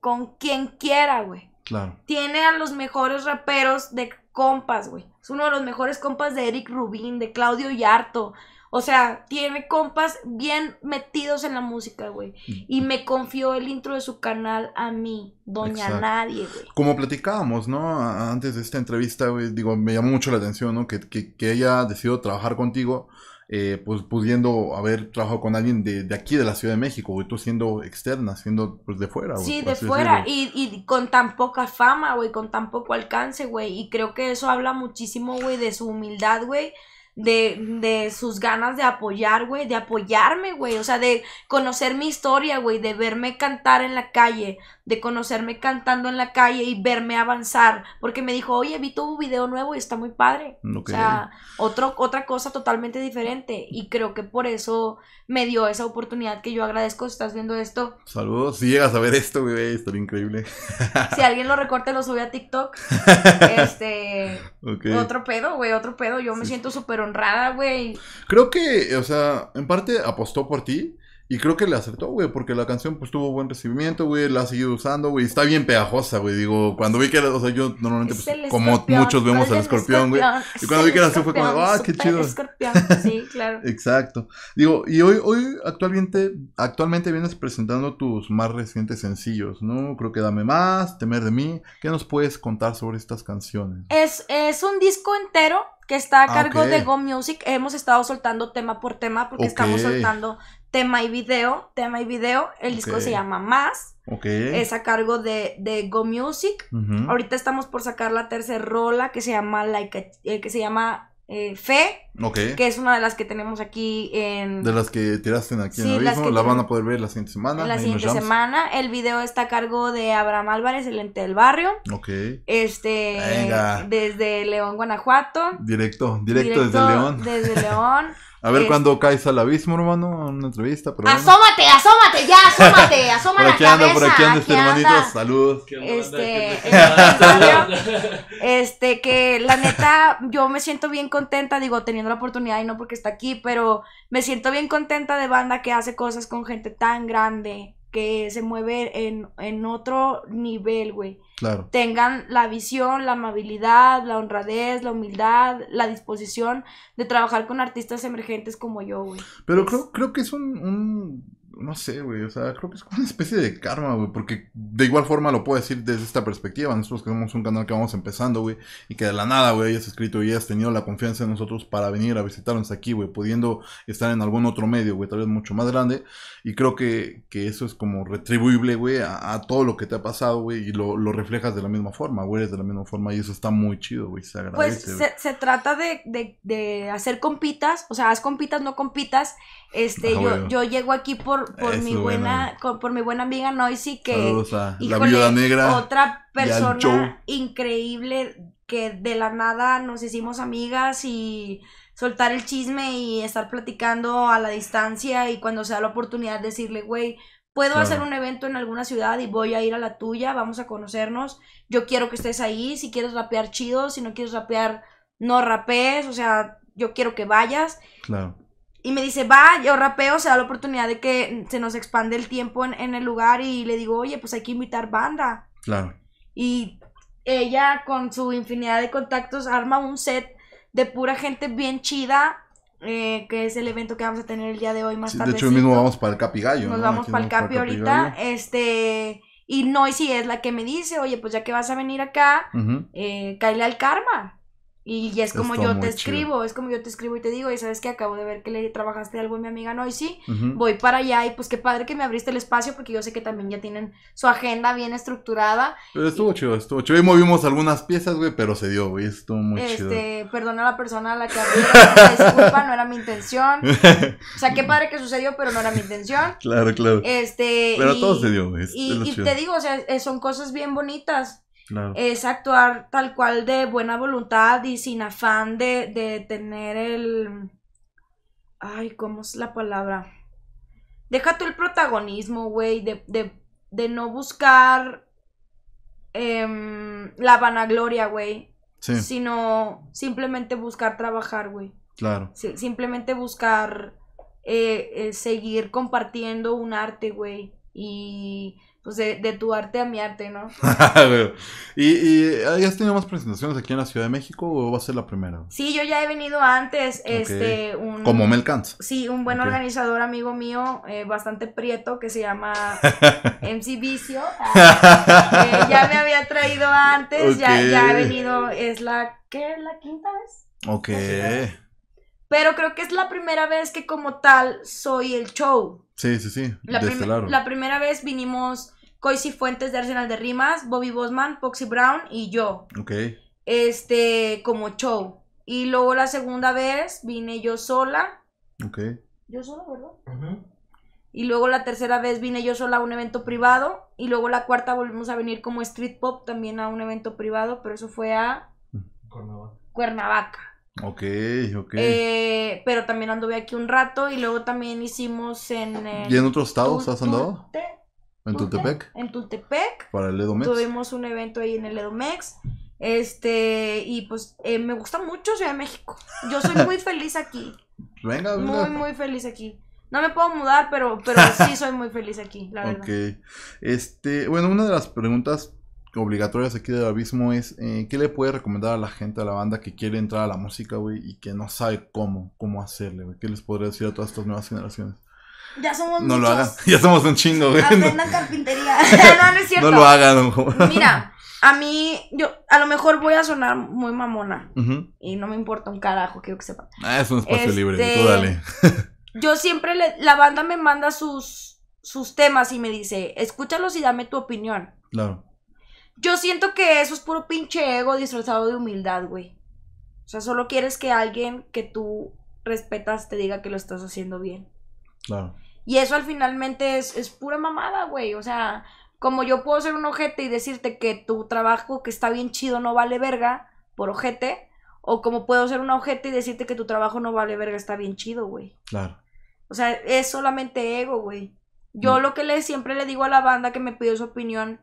con, quien quiera, güey. Claro. Tiene a los mejores raperos de compas, güey. Es uno de los mejores compas de Eric Rubin, de Claudio Yarto, o sea, tiene compas bien metidos en la música, güey. Mm. Y me confió el intro de su canal a mí, doña nadie, güey. Como platicábamos, ¿no? Antes de esta entrevista, güey, digo, me llamó mucho la atención, ¿no? Que, que, ella decidió trabajar contigo. Eh, pues pudiendo haber trabajado con alguien de, aquí, de la Ciudad de México, güey, tú siendo externa, siendo pues de fuera. Güey, sí, de fuera, y, y, con tan poca fama, güey, con tan poco alcance, güey, y creo que eso habla muchísimo, güey, de su humildad, güey, de, de sus ganas de apoyar, güey, de apoyarme, güey, o sea, de conocer mi historia, güey, de verme cantar en la calle, de conocerme cantando en la calle y verme avanzar, porque me dijo, oye, vi tu video nuevo y está muy padre. O sea, otra cosa totalmente diferente. Y creo que por eso me dio esa oportunidad que yo agradezco si estás viendo esto. Saludos, si llegas a ver esto, güey, estaría increíble. si alguien lo recorte, lo sube a TikTok. este... Otro pedo, güey, otro pedo. Yo me siento súper honrada, güey. Creo que, o sea, en parte apostó por ti. Y creo que le acertó, güey, porque la canción pues tuvo buen recibimiento, güey, la ha seguido usando, güey, está bien pegajosa, güey. Digo, cuando vi que era, o sea, yo normalmente, pues, como muchos vemos al escorpión, güey. Y cuando vi que era así fue como, ah, qué chido. Escorpión, sí, claro. Exacto. Digo, y hoy, hoy actualmente, actualmente vienes presentando tus más recientes sencillos, ¿no? Creo que Dame Más, Temer de mí. ¿Qué nos puedes contar sobre estas canciones? Es, es un disco entero que está a ah, cargo de Go Music. Hemos estado soltando tema por tema porque estamos soltando tema y video, tema y video. El disco se llama Más. Es a cargo de, Go Music. Ahorita estamos por sacar la tercera rola que se llama like eh, que se llama eh, Fe. Que es una de las que tenemos aquí en. De las que tiraste aquí en en la La van a poder ver la siguiente semana. La siguiente semana. El video está a cargo de Abraham Álvarez, el ente del barrio. Este. Desde León, Guanajuato. directo, directo desde León. Desde León. A ver cuándo este. caes al abismo, hermano, a una entrevista. asómate, asómate, ya, asómate, asómate. por aquí anda, por aquí anda este hermanito, saludos. Este, este, que la neta, yo me siento bien contenta, digo, teniendo la oportunidad y no porque está aquí, pero me siento bien contenta de banda que hace cosas con gente tan grande que se mueve en, otro nivel, güey. Claro. Tengan la visión, la amabilidad, la honradez, la humildad, la disposición de trabajar con artistas emergentes como yo, güey. Pero creo, creo que es un no sé, güey. O sea, creo que es como una especie de karma, güey. Porque de igual forma lo puedo decir desde esta perspectiva. Nosotros que somos un canal que vamos empezando, güey. Y que de la nada, güey, hayas escrito y hayas tenido la confianza en nosotros para venir a visitarnos aquí, güey. Pudiendo estar en algún otro medio, güey. Tal vez mucho más grande. Y creo que, que eso es como retribuible, güey, a, todo lo que te ha pasado, güey. Y lo, reflejas de la misma forma, güey. de la misma forma. Y eso está muy chido, güey. Se pues, agradece. Pues se, trata de, de, de, hacer compitas. O sea, haz compitas, no compitas. Este, ah, yo, yo llego aquí por por, mi buena, por mi buena amiga Noisy que y otra persona increíble que de la nada nos hicimos amigas y soltar el chisme y estar platicando a la distancia y cuando se da la oportunidad decirle, güey, puedo hacer un evento en alguna ciudad y voy a ir a la tuya, vamos a conocernos, yo quiero que estés ahí, si quieres rapear chido, si no quieres rapear, no rapees, o sea, yo quiero que vayas. Claro. Y me dice, va, yo rapeo, se da la oportunidad de que se nos expande el tiempo en, el lugar y le digo, oye, pues hay que invitar banda. Claro. Y ella con su infinidad de contactos arma un set de pura gente bien chida, eh, que es el evento que vamos a tener el día de hoy más tarde. De hecho, hoy mismo vamos para el Capi Gallo. Nos vamos para el Capi ahorita. Este, y Noisy es la que me dice, oye, pues ya que vas a venir acá, uh al karma. Y, es como yo te escribo, es como yo te escribo y te digo, y sabes que acabo de ver que le trabajaste algo a mi amiga, no, sí, voy para allá, y pues qué padre que me abriste el espacio, porque yo sé que también ya tienen su agenda bien estructurada. Pero estuvo chido, estuvo chido, y movimos algunas piezas, güey, pero se dio, güey, estuvo muy chido. Este, perdona a la persona a la que disculpa, no era mi intención, o sea, qué padre que sucedió, pero no era mi intención. Claro, claro. Este. Pero todo se dio, güey. Y, y te digo, o sea, eh, son cosas bien bonitas, es actuar tal cual de buena voluntad y sin afán de, tener el... Ay, ¿cómo es la palabra? Deja tú el protagonismo, güey, de, no buscar em, la vanagloria, güey. Sí. Sino simplemente buscar trabajar, güey. Claro. simplemente buscar eh, eh, seguir compartiendo un arte, güey. Y pues de, tu arte a mi arte, ¿no? ¿Y, ¿Y, has tenido más presentaciones aquí en la Ciudad de México o va a ser la primera? Sí, yo ya he venido antes, este, un... Como Sí, un buen organizador amigo mío, eh, bastante prieto, que se llama MC Vicio, ah, eh, ya me había traído antes, ya, he venido, es la, ¿qué? ¿La quinta vez? Ok. Pero creo que es la primera vez que como tal soy el show. Sí, sí, sí. Este la, primera vez vinimos Coisy Fuentes de Arsenal de Rimas, Bobby Bosman, Poxy Brown y yo. Ok. Este, como show. Y luego la segunda vez vine yo sola. Ok. Yo sola, ¿verdad? Y luego la tercera vez vine yo sola a un evento privado. Y luego la cuarta volvimos a venir como street pop también a un evento privado, pero eso fue a Cuernavaca. Cuernavaca. Ok, ok. Eh, pero también anduve aquí un rato y luego también hicimos en... ¿Y en otros estados has andado? ¿En Tultepec? En Tultepec. Para el Edomex. Tuvimos un evento ahí en el Edomex. Este, y pues eh, me gusta mucho Ciudad de México. Yo soy muy feliz aquí. Venga, venga. Muy, muy feliz aquí. No me puedo mudar, pero, pero sí soy muy feliz aquí, la verdad. Ok. Este, bueno, una de las preguntas obligatorias aquí del abismo es, eh, ¿qué le puede recomendar a la gente, a la banda que quiere entrar a la música, güey, y que no sabe cómo, cómo hacerle, güey? ¿Qué les podría decir a todas estas nuevas generaciones? Ya somos No lo hagan, ya somos un chingo, güey. no. carpintería. no, no es cierto. No lo hagan, Mira, a mí, yo, a lo mejor voy a sonar muy mamona. Y no me importa un carajo, quiero que sepan. Ah, es un espacio libre, tú este, dale. yo siempre, la banda me manda sus, sus temas y me dice, escúchalos y dame tu opinión. Claro yo siento que eso es puro pinche ego disfrazado de humildad, güey. O sea, solo quieres que alguien que tú respetas te diga que lo estás haciendo bien. Claro. Y eso al finalmente es, pura mamada, güey. O sea, como yo puedo ser un ojete y decirte que tu trabajo que está bien chido no vale verga por ojete, o como puedo ser un objeto y decirte que tu trabajo no vale verga está bien chido, güey. Claro. O sea, es solamente ego, güey. Yo mm. lo que le, siempre le digo a la banda que me pide su opinión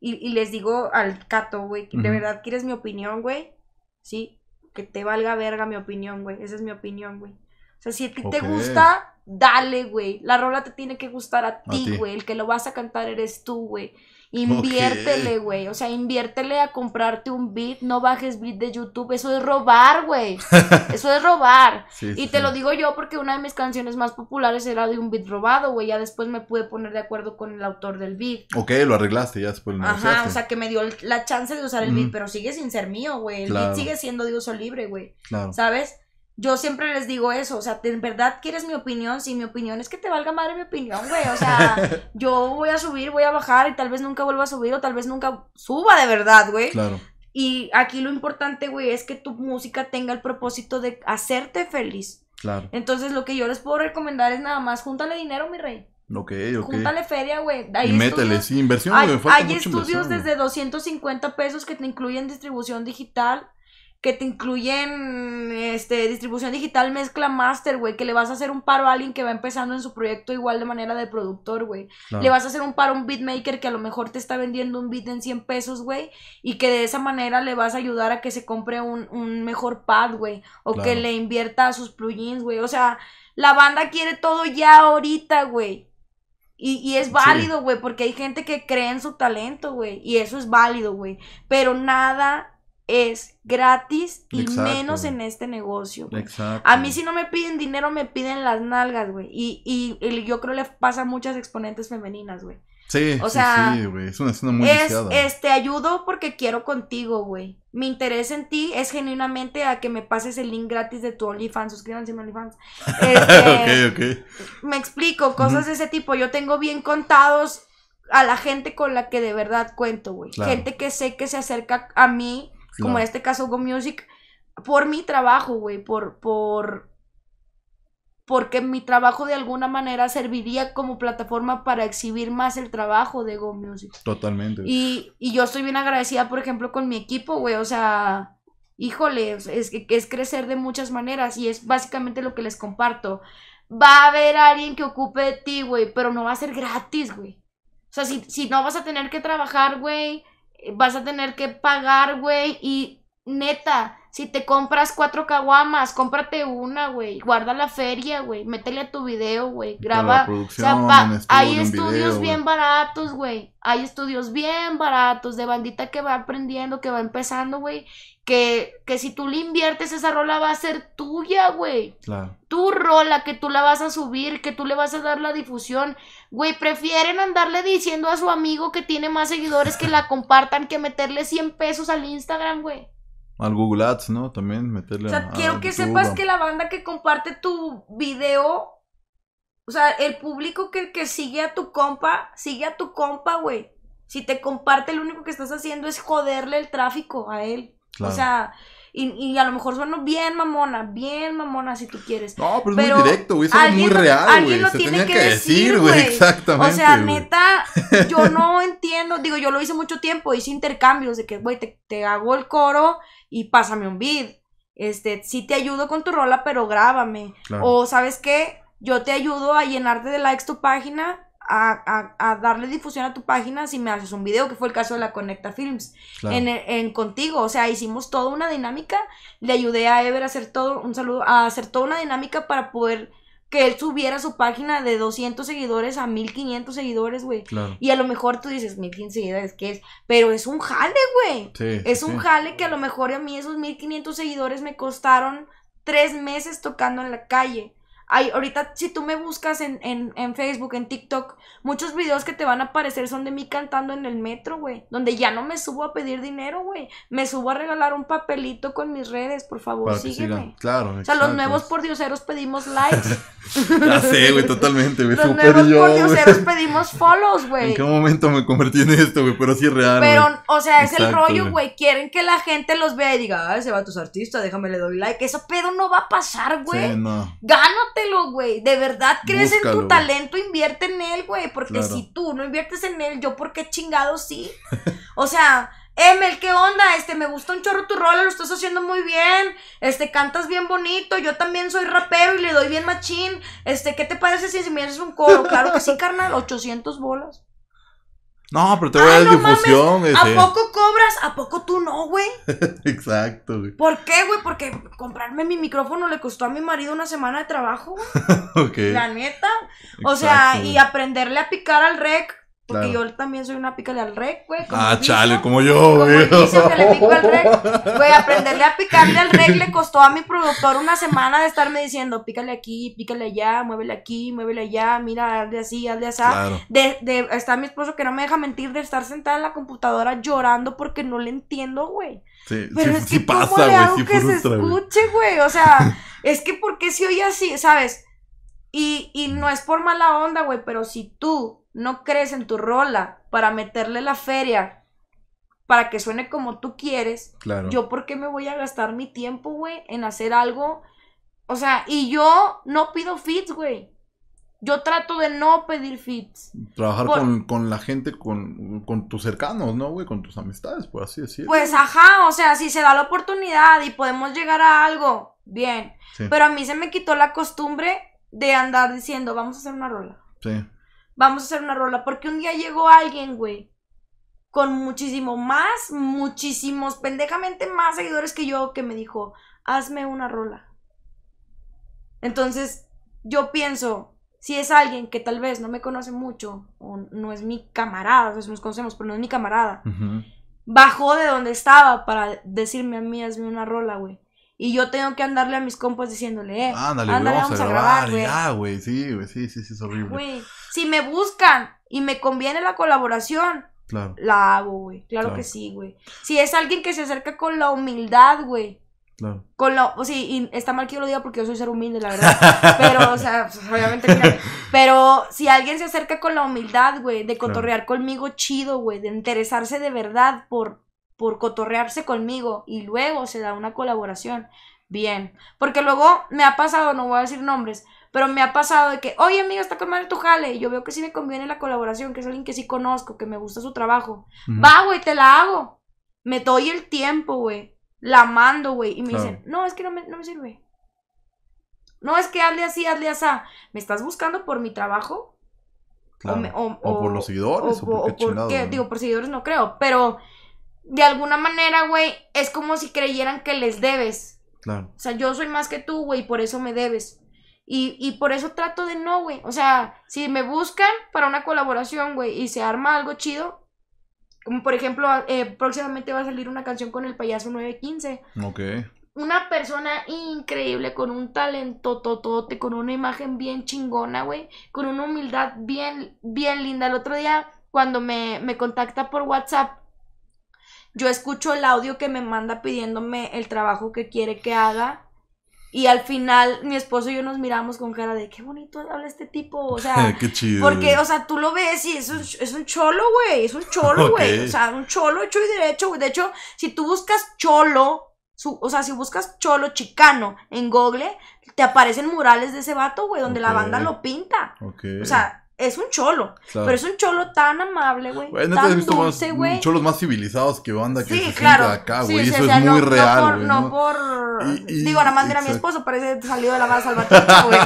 y, y les digo al Cato, güey, de verdad quieres mi opinión, güey. Sí, que te valga verga mi opinión, güey. Esa es mi opinión, güey. O sea, si a ti te gusta, dale, güey. La rola te tiene que gustar a, a ti, güey. El que lo vas a cantar eres tú, güey. Inviértele, güey. O sea, inviértele a comprarte un beat. No bajes beat de YouTube. Eso es robar, güey. Eso es robar. y te lo digo yo porque una de mis canciones más populares era de un beat robado, güey. Ya después me pude poner de acuerdo con el autor del beat. Ok, lo arreglaste, ya después Ajá, o sea, que me dio la chance de usar el beat, pero sigue sin ser mío, güey. El beat sigue siendo de uso libre, güey. ¿Sabes? yo siempre les digo eso, o sea, ¿en verdad quieres mi opinión? Si mi opinión es que te valga madre mi opinión, güey, o sea, yo voy a subir, voy a bajar y tal vez nunca vuelva a subir o tal vez nunca suba de verdad, güey. Claro. Y aquí lo importante, güey, es que tu música tenga el propósito de hacerte feliz. Claro. Entonces, lo que yo les puedo recomendar es nada más, júntale dinero, mi rey. Ok, ok. Júntale feria, güey. Y métele, sí, inversión, me falta hay estudios desde 250 pesos que te incluyen distribución digital, que te incluyen este, distribución digital, mezcla master, güey, que le vas a hacer un paro a alguien que va empezando en su proyecto igual de manera de productor, güey. Le vas a hacer un paro a un beatmaker que a lo mejor te está vendiendo un beat en 100 pesos, güey, y que de esa manera le vas a ayudar a que se compre un, mejor pad, güey, o que le invierta a sus plugins, güey. O sea, la banda quiere todo ya ahorita, güey. Y, es válido, güey, porque hay gente que cree en su talento, güey. Y eso es válido, güey. Pero nada es gratis y menos en este negocio. Exacto. A mí si no me piden dinero, me piden las nalgas, güey. Y, yo creo le pasa a muchas exponentes femeninas, güey. Sí, sí, güey. es una, muy te este, ayudo porque quiero contigo, güey. Mi interés en ti es genuinamente a que me pases el link gratis de tu OnlyFans. Suscríbanse a mi OnlyFans. Este, ok, ok. Me explico, cosas de ese tipo. Yo tengo bien contados a la gente con la que de verdad cuento, güey. Gente que sé que se acerca a mí como en este caso Go Music, por mi trabajo, güey, por, por, porque mi trabajo de alguna manera serviría como plataforma para exhibir más el trabajo de Go Music. Totalmente. Y, yo estoy bien agradecida, por ejemplo, con mi equipo, güey, o sea, híjole, es, es crecer de muchas maneras y es básicamente lo que les comparto. Va a haber alguien que ocupe de ti, güey, pero no va a ser gratis, güey. O sea, si, si no vas a tener que trabajar, güey, vas a tener que pagar, güey, y neta, si te compras cuatro caguamas, cómprate una, güey. Guarda la feria, güey. Métele a tu video, güey. Graba. hay estudios bien baratos, güey. Hay estudios bien baratos de bandita que va aprendiendo, que va empezando, güey que, si tú le inviertes, esa rola va a ser tuya, güey. Claro. Tu rola, que tú la vas a subir, que tú le vas a dar la difusión. Güey, prefieren andarle diciendo a su amigo que tiene más seguidores que la compartan que meterle 100 pesos al Instagram, güey. Al Google Ads, ¿no? También meterle. O sea, quiero que sepas que la banda que comparte tu video, o sea, el público que, que sigue a tu compa, sigue a tu compa, güey. Si te comparte, lo único que estás haciendo es joderle el tráfico a él. O sea, y, y, a lo mejor sueno bien mamona, bien mamona si tú quieres. No, pero, pues es muy directo, güey. es muy real, Alguien lo tiene que, decir, güey. Exactamente. O sea, neta, yo no entiendo. Digo, yo lo hice mucho tiempo, hice intercambios de que, güey, te, te, hago el coro y pásame un beat. Este, sí te ayudo con tu rola, pero grábame. O, ¿sabes qué? Yo te ayudo a llenarte de likes tu página, a, darle difusión a tu página si me haces un video, que fue el caso de la Conecta Films, en, contigo, o sea, hicimos toda una dinámica, le ayudé a Ever a hacer todo, un saludo, a hacer toda una dinámica para poder que él subiera su página de 200 seguidores a 1500 seguidores, güey. Y a lo mejor tú dices, 1500 seguidores, ¿qué es? Pero es un jale, güey. es un jale que a lo mejor a mí esos 1500 seguidores me costaron tres meses tocando en la calle ahorita, si tú me buscas en, en, Facebook, en TikTok, muchos videos que te van a aparecer son de mí cantando en el metro, güey. Donde ya no me subo a pedir dinero, güey. Me subo a regalar un papelito con mis redes, por favor, sígueme. Claro, O sea, los nuevos pordioseros pedimos likes. ya sé, güey, totalmente, Los nuevos pordioseros pedimos follows, güey. ¿En qué momento me convertí en esto, güey? Pero sí es real. Pero, o sea, es el rollo, güey. Quieren que la gente los vea y diga, ay, se va a tus artistas, déjame le doy like. Eso pero no va a pasar, güey. Sí, no. Gánate lo, güey. De verdad crees en tu talento, invierte en él, güey. Porque si tú no inviertes en él, yo por qué chingado sí. o sea, Emel, ¿qué onda? Este, me gusta un chorro tu rol, lo estás haciendo muy bien. Este, cantas bien bonito. Yo también soy rapero y le doy bien machín. Este, ¿qué te parece si me haces un coro? Claro que sí, carnal, 800 bolas. No, pero te voy a dar difusión. ¿A poco cobras? ¿A poco tú no, güey? Exacto, güey. ¿Por qué, güey? Porque comprarme mi micrófono le costó a mi marido una semana de trabajo, güey. La neta. O sea, y aprenderle a picar al rec porque yo también soy una pícale al rec, güey. Ah, chale, como yo, güey. Como le pico al Güey, aprenderle a picarle al rec le costó a mi productor una semana de estarme diciendo, pícale aquí, pícale allá, muévele aquí, muévele allá, mira, hazle así, hazle así. Claro. De, está mi esposo que no me deja mentir de estar sentada en la computadora llorando porque no le entiendo, güey. Sí, Pero sí, es que pasa, ¿cómo le hago que se escuche, güey? O sea, es que ¿por qué se oye así? ¿Sabes? Y, y no es por mala onda, güey, pero si tú no crees en tu rola para meterle la feria para que suene como tú quieres, claro. yo por qué me voy a gastar mi tiempo, güey, en hacer algo. O sea, y yo no pido fits, güey. Yo trato de no pedir fits. Trabajar con, la gente, con, tus cercanos, ¿no, güey? Con tus amistades, por así decirlo. Pues ajá, o sea, si se da la oportunidad y podemos llegar a algo, bien. Pero a mí se me quitó la costumbre de andar diciendo, vamos a hacer una rola. Sí vamos a hacer una rola. Porque un día llegó alguien, güey, con muchísimo más, muchísimos, pendejamente más seguidores que yo, que me dijo, hazme una rola. Entonces, yo pienso, si es alguien que tal vez no me conoce mucho, o no es mi camarada, o nos conocemos, pero no es mi camarada, bajó de donde estaba para decirme a mí, hazme una rola, güey. Y yo tengo que andarle a mis compas diciéndole, eh, ándale, vamos, a grabar, güey. güey, sí, güey, sí, sí, sí, es horrible. Si me buscan y me conviene la colaboración, la hago, güey. Claro, que sí, güey. Si es alguien que se acerca con la humildad, güey. Claro. Con la, o está mal que yo lo diga porque yo soy ser humilde, la verdad. Pero, o sea, pues, obviamente, pero si alguien se acerca con la humildad, güey, de cotorrear conmigo chido, güey, de interesarse de verdad por, por cotorrearse conmigo y luego se da una colaboración, bien. Porque luego me ha pasado, no voy a decir nombres, pero me ha pasado de que, oye amigo, está con madre tu jale. yo veo que sí me conviene la colaboración, que es alguien que sí conozco, que me gusta su trabajo. Va, güey, te la hago. Me doy el tiempo, güey. La mando, güey. Y me dicen, no, es que no me, sirve. No, es que hazle así, hazle así. ¿Me estás buscando por mi trabajo? O, por los seguidores. O, por, qué Digo, por seguidores no creo. Pero de alguna manera, güey, es como si creyeran que les debes. O sea, yo soy más que tú, güey, por eso me debes. Y, y por eso trato de no, güey. O sea, si me buscan para una colaboración, güey, y se arma algo chido, como por ejemplo, ah, eh, próximamente va a salir una canción con el payaso 915. Ok. Una persona increíble, con un talento totote, con una imagen bien chingona, güey. Con una humildad bien, bien linda. El otro día, cuando me, me contacta por WhatsApp, yo escucho el audio que me manda pidiéndome el trabajo que quiere que haga y al final mi esposo y yo nos miramos con cara de qué bonito habla este tipo, o sea, qué chido. Porque, o sea, tú lo ves y es un, es un cholo, güey, es un cholo, güey, o sea, un cholo hecho y derecho, güey. De hecho, si tú buscas cholo, o sea, si buscas cholo chicano en Google, te aparecen murales de ese vato, güey, donde la banda lo pinta. Ok. O sea, es un cholo. Pero es un cholo tan amable, güey. Bueno, tan visto güey. más, cholos más civilizados que banda que se acá, güey. Eso es muy real, güey. no, por... digo, nada más mi esposo, parece salido de la base salvatrucha, güey.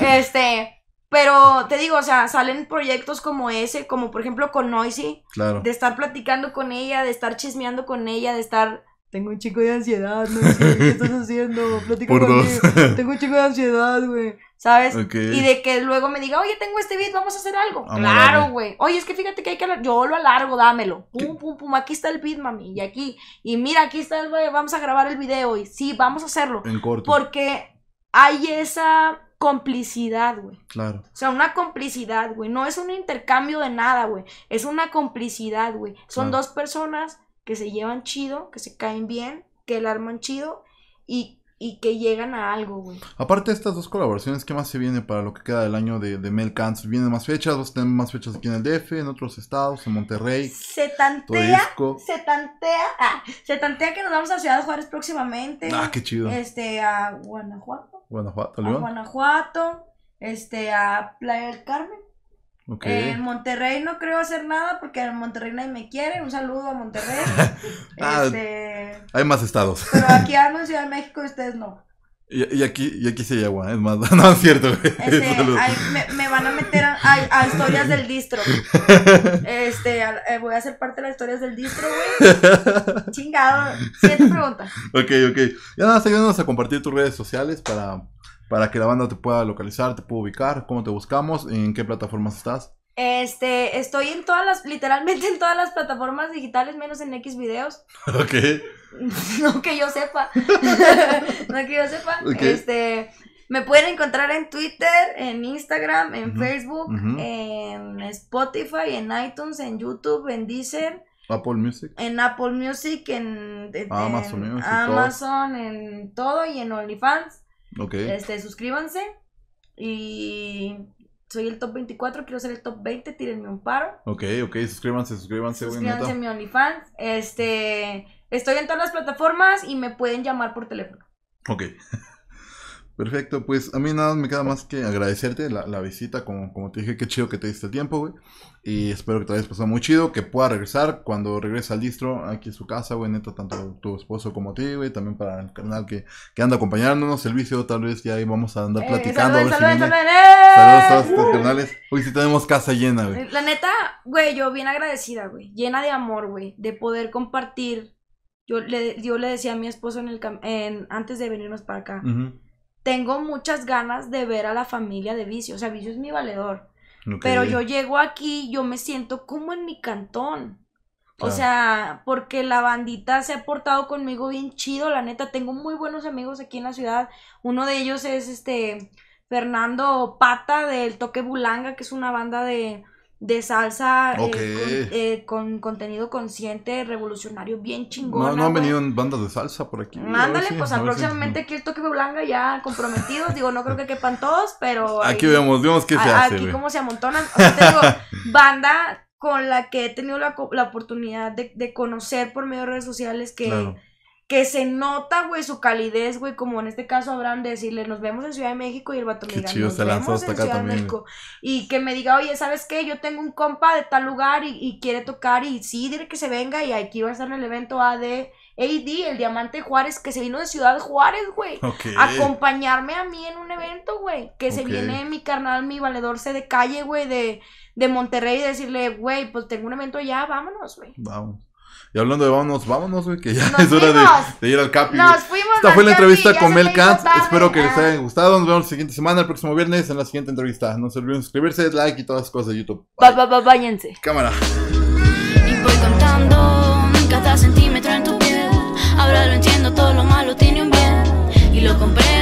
este... Pero te digo, o sea, salen proyectos como ese, como por ejemplo con Noisy. Claro. De estar platicando con ella, de estar chismeando con ella, de estar tengo un chico de ansiedad, no sé, ¿qué estás haciendo? Platica Por conmigo. Tengo un chico de ansiedad, güey. ¿Sabes? Y de que luego me diga, oye, tengo este beat, vamos a hacer algo. claro, güey. Oye, es que fíjate que hay que Yo lo alargo, dámelo. Pum, pum, pum. Aquí está el beat, mami. Y aquí. Y mira, aquí está el, güey vamos a grabar el video. Y sí, vamos a hacerlo. En corto. Porque hay esa complicidad, güey. Claro. O sea, una complicidad, güey. No es un intercambio de nada, güey. Es una complicidad, güey. Son dos personas que se llevan chido, que se caen bien, que el arman chido y, que llegan a algo, güey. Aparte de estas dos colaboraciones, ¿qué más se viene para lo que queda del año de, Mel Cans? ¿Vienen más fechas? ¿Vos a más fechas aquí en el DF, en otros estados, en Monterrey? Se tantea, se tantea, ah, se tantea que nos vamos a Ciudad Juárez próximamente. Ah, qué chido. Este, a Guanajuato. Guanajuato, León. A Guanajuato, este, a Playa del Carmen en eh, Monterrey no creo hacer nada porque en Monterrey nadie me quiere. Un saludo a Monterrey. Ah, este, hay más estados. Pero aquí ando en Ciudad de México y ustedes no. Y, aquí, y aquí se lleva ¿eh? es más, no es cierto. Este, me, van a meter a, historias del distro. Este, eh, voy a hacer parte de las historias del distro, güey. Chingado. Siguiente pregunta. Ok, ok. Ya nada, seguimos a compartir tus redes sociales para para que la banda te pueda localizar, te pueda ubicar, cómo te buscamos, en qué plataformas estás. Este, estoy en todas las, literalmente en todas las plataformas digitales, menos en X videos. no que yo sepa. no que yo sepa. Este, me pueden encontrar en Twitter, en Instagram, en Facebook, en Spotify, en iTunes, en YouTube, en Deezer. Apple Music. En Apple Music, en, Amazon, en, en todo y en OnlyFans. Ok. Este, suscríbanse. Y soy el top 24, quiero ser el top 20, tírenme un paro. Ok, ok, suscríbanse, suscríbanse. Suscríbanse en mi OnlyFans. Este, estoy en todas las plataformas y me pueden llamar por teléfono. Ok. Perfecto, pues a mí nada me queda más que agradecerte la, visita, como, como te dije, qué chido que te diste el tiempo, güey. Y espero que te haya pasado muy chido, que pueda regresar cuando regrese al distro aquí en su casa, güey, neta, tanto tu esposo como a ti, güey, también para el canal que, anda acompañándonos, el vicio, tal vez ya ahí vamos a andar eh, platicando. Eh. Saludos, a ver saludos, si saludos, saludos, todos uh. canales. Hoy sí tenemos casa llena, güey. La neta, güey, yo bien agradecida, güey, llena de amor, güey, de poder compartir. Yo le, yo le decía a mi esposo antes de venirnos para acá, tengo muchas ganas de ver a la familia de vicio, o sea, vicio es mi valedor pero yo llego aquí, yo me siento como en mi cantón. O sea, porque la bandita se ha portado conmigo bien chido, la neta. Tengo muy buenos amigos aquí en la ciudad. Uno de ellos es este Fernando Pata del Toque Bulanga, que es una banda de de salsa eh, eh, con, contenido consciente, revolucionario, bien chingón. No, han venido en bandas de salsa por aquí. Mándale, mm, pues próximamente aquí el toque blanca ya comprometidos. Digo, no creo que quepan todos, pero. Aquí vemos, vemos qué se hace. Aquí como se amontonan. O digo, banda con la que he tenido la, oportunidad de, de, conocer por medio de redes sociales que que se nota, güey, su calidez, güey, como en este caso habrán de decirle, nos vemos en Ciudad de México y el vato me diga, nos vemos Ciudad de México. Y que me diga, oye, ¿sabes qué? Yo tengo un compa de tal lugar y, quiere tocar y sí, dile que se venga y aquí va a estar en el evento AD. AD, el Diamante Juárez, que se vino de Ciudad Juárez, güey. Acompañarme a mí en un evento, güey. Que se viene mi carnal, mi se de calle, güey, de, de Monterrey y decirle, güey, pues tengo un evento allá, vámonos, güey. Vamos. Y hablando de vámonos, vámonos, güey, que ya es hora de, ir al Capi. Nos fuimos Esta fue la entrevista con Mel Kant. Espero que les haya gustado. Nos vemos la siguiente semana, el próximo viernes, en la siguiente entrevista. No se olviden suscribirse, like y todas las cosas de YouTube. Bye. Bye, váyanse. Cámara. en Ahora lo entiendo, todo lo malo tiene un bien. Y lo compré.